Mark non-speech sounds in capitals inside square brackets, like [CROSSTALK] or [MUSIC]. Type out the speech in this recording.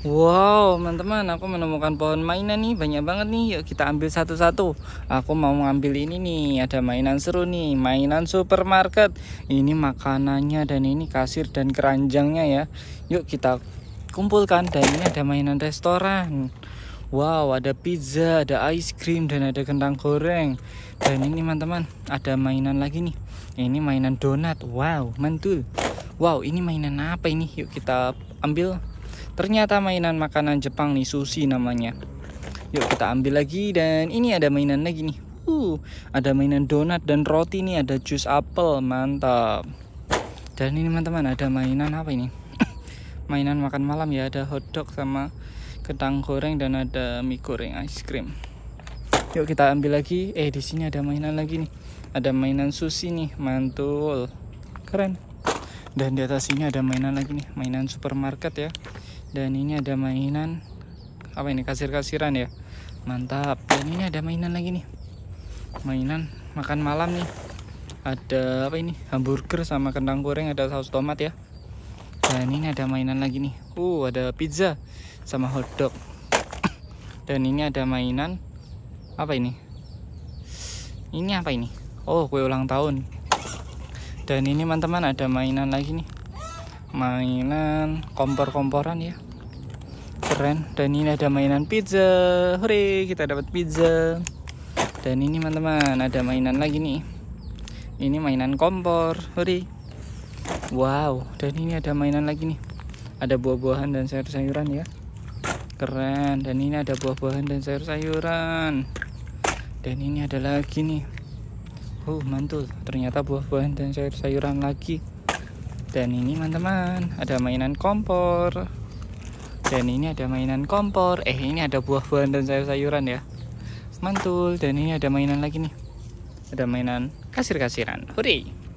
Wow, teman-teman, aku menemukan pohon mainan nih, banyak banget nih. Yuk kita ambil satu-satu. Aku mau ngambil ini nih, ada mainan seru nih, mainan supermarket. Ini makanannya dan ini kasir dan keranjangnya ya. Yuk kita kumpulkan dan ini ada mainan restoran. Wow, ada pizza, ada ice cream dan ada kentang goreng. Dan ini teman-teman, ada mainan lagi nih. Ini mainan donat. Wow, mantul. Wow, ini mainan apa ini? Yuk kita ambil ternyata mainan makanan Jepang nih sushi namanya yuk kita ambil lagi dan ini ada mainan lagi nih uh, ada mainan donat dan roti nih ada jus apel mantap dan ini teman-teman ada mainan apa ini [COUGHS] mainan makan malam ya ada hotdog sama kentang goreng dan ada mie goreng ice cream yuk kita ambil lagi eh di sini ada mainan lagi nih ada mainan sushi nih mantul keren dan di atas sini ada mainan lagi nih mainan supermarket ya dan ini ada mainan apa ini kasir-kasiran ya mantap dan ini ada mainan lagi nih mainan makan malam nih ada apa ini hamburger sama kentang goreng ada saus tomat ya dan ini ada mainan lagi nih uh ada pizza sama hotdog [COUGHS] dan ini ada mainan apa ini ini apa ini oh kue ulang tahun dan ini teman-teman ada mainan lagi nih mainan kompor-komporan ya keren dan ini ada mainan pizza hore kita dapat pizza dan ini teman-teman ada mainan lagi nih ini mainan kompor hore wow dan ini ada mainan lagi nih ada buah-buahan dan sayur-sayuran ya keren dan ini ada buah-buahan dan sayur-sayuran dan ini ada lagi nih oh mantul ternyata buah-buahan dan sayur-sayuran lagi dan ini teman-teman ada mainan kompor dan ini ada mainan kompor eh ini ada buah-buahan dan sayur-sayuran ya mantul dan ini ada mainan lagi nih ada mainan kasir-kasiran hore